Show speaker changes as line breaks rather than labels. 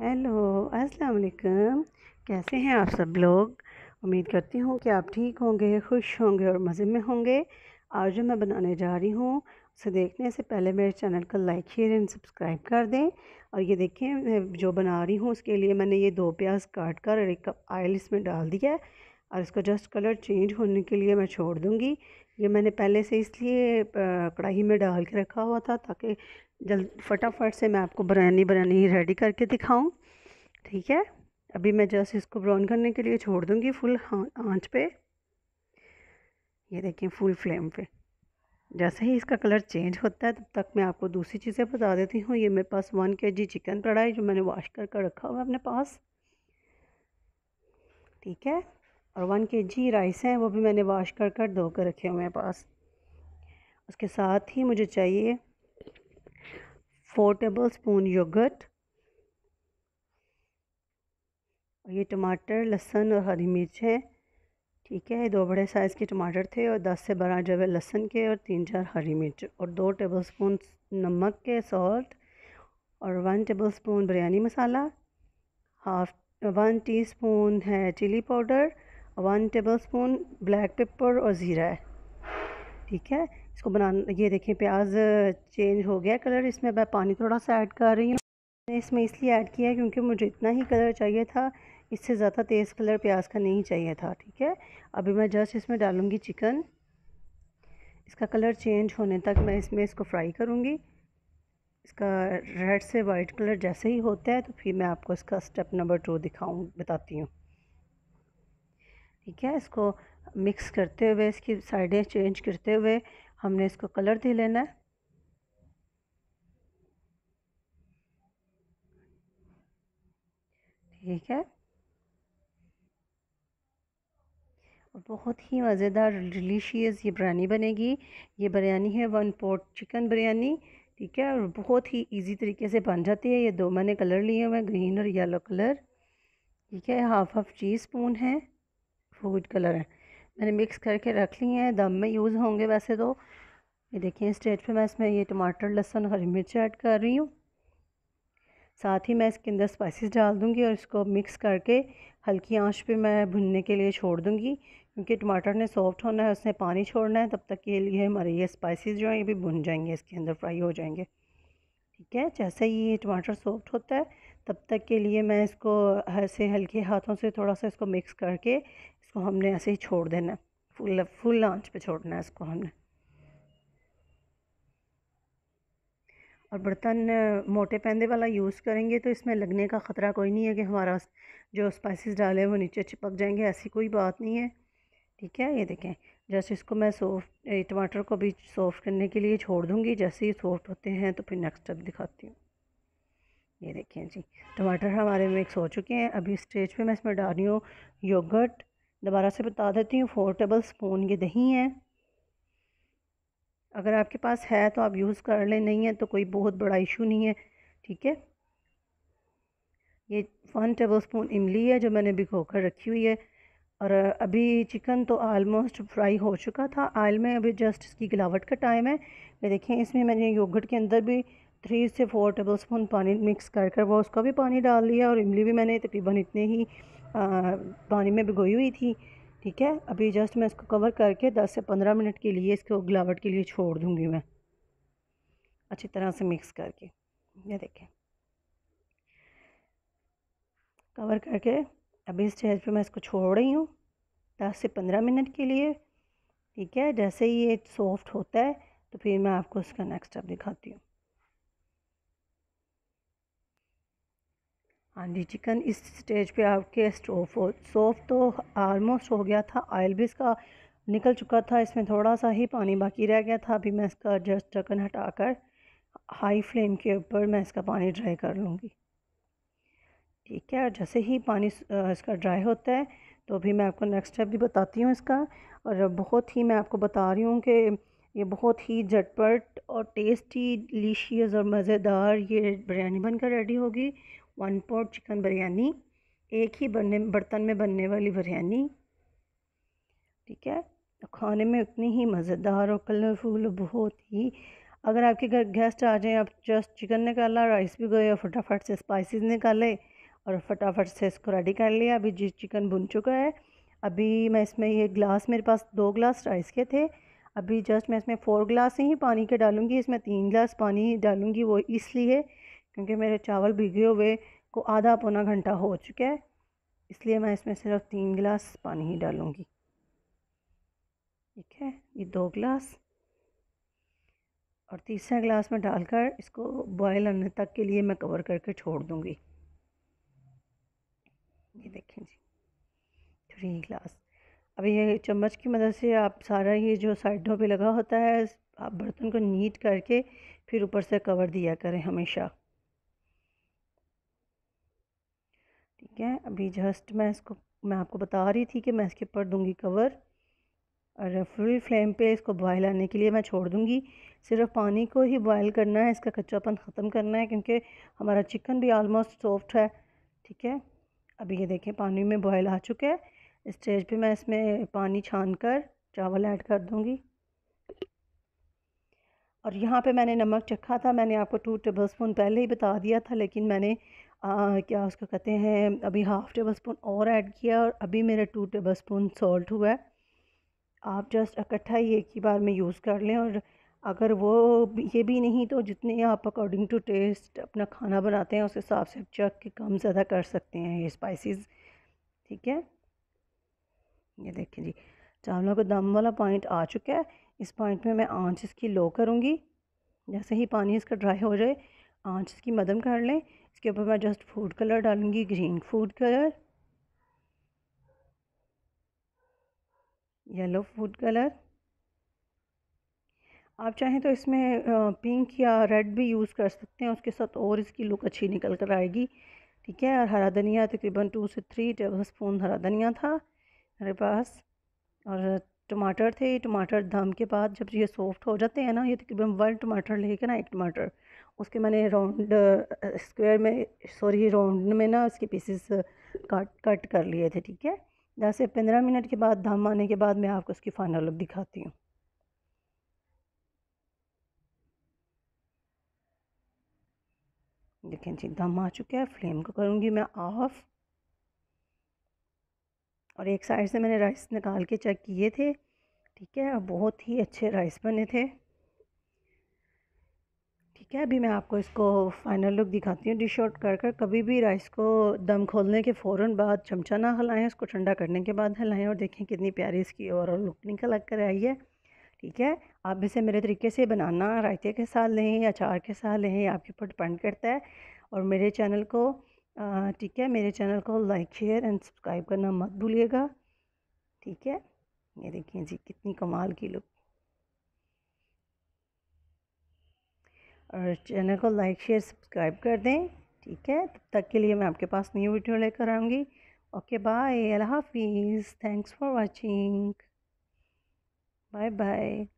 hello अस्सलाम वालेकुम कैसे हैं आप सब लोग उम्मीद करती हूँ कि आप ठीक होंगे खुश होंगे और मज़े में होंगे आज जो मैं बनाने जा रही हूँ उसे देखने से पहले मेरे चैनल को लाइक शेयर एंड सब्सक्राइब कर दें और ये देखें मैं जो बना रही हूँ उसके लिए मैंने ये दो प्याज काट कर और एक कप आयल इसमें डाल दिया है और इसको जस्ट कलर चेंज होने के लिए मैं छोड़ दूँगी ये मैंने पहले से इसलिए कढ़ाई में डाल के रखा हुआ था ताकि जल्द फटाफट से मैं आपको बनानी बरानी रेडी करके दिखाऊं ठीक है अभी मैं जस्ट इसको ब्राउन करने के लिए छोड़ दूंगी फुल आंच पे ये देखिए फुल फ्लेम पे जैसे ही इसका कलर चेंज होता है तब तक मैं आपको दूसरी चीज़ें बता देती हूँ ये मेरे पास वन के जी चिकन पड़ा है जो मैंने वॉश कर कर रखा हुआ है अपने पास ठीक है और वन के जी राइस हैं वो भी मैंने वॉश कर कर धो कर रखे हुए मेरे पास उसके साथ ही मुझे चाहिए फोर टेबल स्पून योगट और ये टमाटर लहसन और हरी मिर्च है ठीक है दो बड़े साइज़ के टमाटर थे और दस से बारह जब लहसन के और तीन चार हरी मिर्च और दो टेबल स्पून नमक के सॉल्ट और one tablespoon biryani masala half one teaspoon है chilli powder one tablespoon black pepper और ज़ीरा है ठीक है इसको बनाना ये देखें प्याज चेंज हो गया कलर इसमें मैं पानी थोड़ा सा ऐड कर रही हूँ मैंने इसमें इसलिए ऐड किया है क्योंकि मुझे इतना ही कलर चाहिए था इससे ज़्यादा तेज़ कलर प्याज का नहीं चाहिए था ठीक है अभी मैं जस्ट इसमें डालूँगी चिकन इसका कलर चेंज होने तक मैं इसमें इसको फ्राई करूँगी इसका रेड से वाइट कलर जैसे ही होता है तो फिर मैं आपको इसका स्टेप नंबर टू दिखाऊँ बताती हूँ ठीक है इसको मिक्स करते हुए इसकी साइडें चेंज करते हुए हमने इसको कलर दे लेना है ठीक है बहुत ही मज़ेदार डिलीशियस ये बिरयानी बनेगी ये बिरयानी है वन पोट चिकन बिरयानी ठीक है और बहुत ही इजी तरीके से बन जाती है ये दो मैंने कलर लिए हुए हैं ग्रीन और येलो कलर ठीक है हाफ हाफ चीज़ स्पून है फ्रूट कलर है मैंने मिक्स करके रख ली हैं दम में यूज़ होंगे वैसे तो ये देखिए स्टेज पे मैं इसमें ये टमाटर लहसुन हरी मिर्च ऐड कर रही हूँ साथ ही मैं इसके अंदर स्पाइसेस डाल दूँगी और इसको मिक्स करके हल्की आंच पे मैं भुनने के लिए छोड़ दूँगी क्योंकि टमाटर ने सॉफ्ट होना है उसने पानी छोड़ना है तब तक के लिए हमारे ये स्पाइसेस जो हैं ये भी भुन जाएंगे इसके अंदर फ्राई हो जाएंगे ठीक है जैसे ही ये टमाटर सॉफ्ट होता है तब तक के लिए मैं इसको ऐसे हल्के हाथों से थोड़ा सा इसको मिक्स करके इसको हमने ऐसे ही छोड़ देना है फुल फुल आंच पे छोड़ना है इसको हमने और बर्तन मोटे पैंदे वाला यूज़ करेंगे तो इसमें लगने का ख़तरा कोई नहीं है कि हमारा जो स्पाइसेस डाले वो नीचे चिपक जाएंगे ऐसी कोई बात नहीं है ठीक है ये देखें जैसे इसको मैं सॉफ्ट टमाटर को भी सॉफ्ट करने के लिए छोड़ दूँगी जैसे ही सॉफ्ट होते हैं तो फिर नेक्स्ट स्टेप दिखाती हूँ ये देखें जी टमाटर हमारे मिक्स हो चुके हैं अभी स्टेज पे मैं इसमें डाल रही हूँ योगर्ट दोबारा से बता देती हूँ फोर टेबल स्पून ये दही है अगर आपके पास है तो आप यूज़ कर लें नहीं है तो कोई बहुत बड़ा इशू नहीं है ठीक है ये वन टेबल स्पून इमली है जो मैंने भिगो कर रखी हुई है और अभी चिकन तो आलमोस्ट फ्राई हो चुका था आयल में अभी जस्ट इसकी गिलावट का टाइम है ये देखें इसमें मैंने योगर्ट के अंदर भी थ्री से फोर टेबल स्पून पानी मिक्स कर कर वो उसका भी पानी डाल लिया और इमली भी मैंने तकरीबन इतने ही पानी में भिगोई हुई थी ठीक है अभी जस्ट मैं इसको कवर करके 10 से 15 मिनट के लिए इसको गिलावट के लिए छोड़ दूँगी मैं अच्छी तरह से मिक्स करके ये देखें कवर करके अभी इस स्टेज पे मैं इसको छोड़ रही हूँ दस से पंद्रह मिनट के लिए ठीक है जैसे ही ये सॉफ्ट होता है तो फिर मैं आपको उसका नेक्स्ट स्टेप दिखाती हूँ हाँ जी चिकन इस स्टेज पे आपके स्टोव हो सोफ तो आलमोस्ट हो गया था ऑयल भी इसका निकल चुका था इसमें थोड़ा सा ही पानी बाकी रह गया था अभी मैं इसका जस्ट ढक्कन हटाकर हाई फ्लेम के ऊपर मैं इसका पानी ड्राई कर लूँगी ठीक है जैसे ही पानी इसका ड्राई होता है तो अभी मैं आपको नेक्स्ट स्टेप भी बताती हूँ इसका और बहुत ही मैं आपको बता रही हूँ कि ये बहुत ही झटपट और टेस्टी डिलीशियस और मज़ेदार ये बिरयानी बनकर रेडी होगी वन पॉट चिकन बिरयानी एक ही बनने बर्तन में बनने वाली बिरयानी ठीक है तो खाने में उतनी ही मज़ेदार और कलरफुल बहुत ही अगर आपके घर गेस्ट आ जाएं आप जस्ट चिकन निकाला राइस भी गए और फटाफट से स्पाइसेस निकाले और फटाफट से इसको रेडी कर लिया अभी जिस चिकन भुन चुका है अभी मैं इसमें ये ग्लास मेरे पास दो ग्लास राइस के थे अभी जस्ट मैं इसमें फ़ोर ग्लास ही पानी के डालूँगी इसमें तीन ग्लास पानी डालूँगी वो इसलिए क्योंकि मेरे चावल भिगे हुए को आधा पौना घंटा हो चुका है इसलिए मैं इसमें सिर्फ तीन गिलास पानी ही डालूँगी ठीक है ये दो गिलास और तीसरा गिलास में डालकर इसको बॉयल आने तक के लिए मैं कवर करके छोड़ दूँगी ये देखें जी थ्री गिलास अब ये चम्मच की मदद से आप सारा ये जो साइडों पे लगा होता है आप बर्तन को नीट करके फिर ऊपर से कवर दिया करें हमेशा ठीक है अभी जस्ट मैं इसको मैं आपको बता रही थी कि मैं इसके ऊपर दूंगी कवर और फुल फ्लेम पे इसको बॉयल आने के लिए मैं छोड़ दूंगी सिर्फ पानी को ही बॉयल करना है इसका कच्चापन ख़त्म करना है क्योंकि हमारा चिकन भी ऑलमोस्ट सॉफ्ट है ठीक है अभी ये देखें पानी में बॉयल आ चुका है स्टेज पे मैं इसमें पानी छान कर चावल ऐड कर दूँगी और यहाँ पे मैंने नमक चखा था मैंने आपको टू टेबल स्पून पहले ही बता दिया था लेकिन मैंने आ, क्या उसको कहते हैं अभी हाफ़ टेबल स्पून और ऐड किया और अभी मेरा टू टेबल स्पून सॉल्ट हुआ है आप जस्ट इकट्ठा ही एक ही बार में यूज़ कर लें और अगर वो ये भी नहीं तो जितने आप अकॉर्डिंग टू टेस्ट अपना खाना बनाते हैं उस हिसाब से चेक के कम ज़्यादा कर सकते हैं ये स्पाइसेस ठीक है ये देखिए जी चावलों का दम वाला पॉइंट आ चुका है इस पॉइंट में मैं आंच इसकी लो करूँगी जैसे ही पानी इसका ड्राई हो जाए आंच इसकी मदम कर लें इसके ऊपर मैं जस्ट फूड कलर डालूँगी green food colour yellow food colour आप चाहें तो इसमें पिंक या रेड भी यूज़ कर सकते हैं उसके साथ और इसकी लुक अच्छी निकल कर आएगी ठीक है और हरा धनिया तकरीबन टू से थ्री टेबल स्पून हरा धनिया था मेरे पास और टमाटर थे टमाटर दम के बाद जब ये सॉफ्ट हो जाते हैं ना ये तकरीबन वन टमाटर लेके ना एक टमाटर उसके मैंने राउंड स्क्वायर में सॉरी राउंड में ना उसके पीसेस काट कट कर लिए थे ठीक है दस से पंद्रह मिनट के बाद दम आने के बाद मैं आपको उसकी फाइनल लुक दिखाती हूँ देखें जी दम आ चुका है फ्लेम को करूँगी मैं ऑफ़ और एक साइड से मैंने राइस निकाल के चेक किए थे ठीक है और बहुत ही अच्छे राइस बने थे ठीक है अभी मैं आपको इसको फाइनल लुक दिखाती हूँ डिश आउट कर कर कभी भी राइस को दम खोलने के फ़ौर बाद चमचा ना हिलाएं उसको ठंडा करने के बाद हिलाएं और देखें कितनी प्यारी इसकी ओवरऑल लुक निकल कर आई है ठीक है आप इसे मेरे तरीके से बनाना रायते के साथ लें अचार के साथ लें आपके ऊपर डिपेंड करता है और मेरे चैनल को ठीक है मेरे चैनल को लाइक शेयर एंड सब्सक्राइब करना मत भूलिएगा ठीक है ये देखिए जी कितनी कमाल की लुक और चैनल को लाइक शेयर सब्सक्राइब कर दें ठीक है तब तक के लिए मैं आपके पास न्यू वीडियो लेकर आऊँगी ओके बाय अल्लाह हाफिज़ thanks for watching bye bye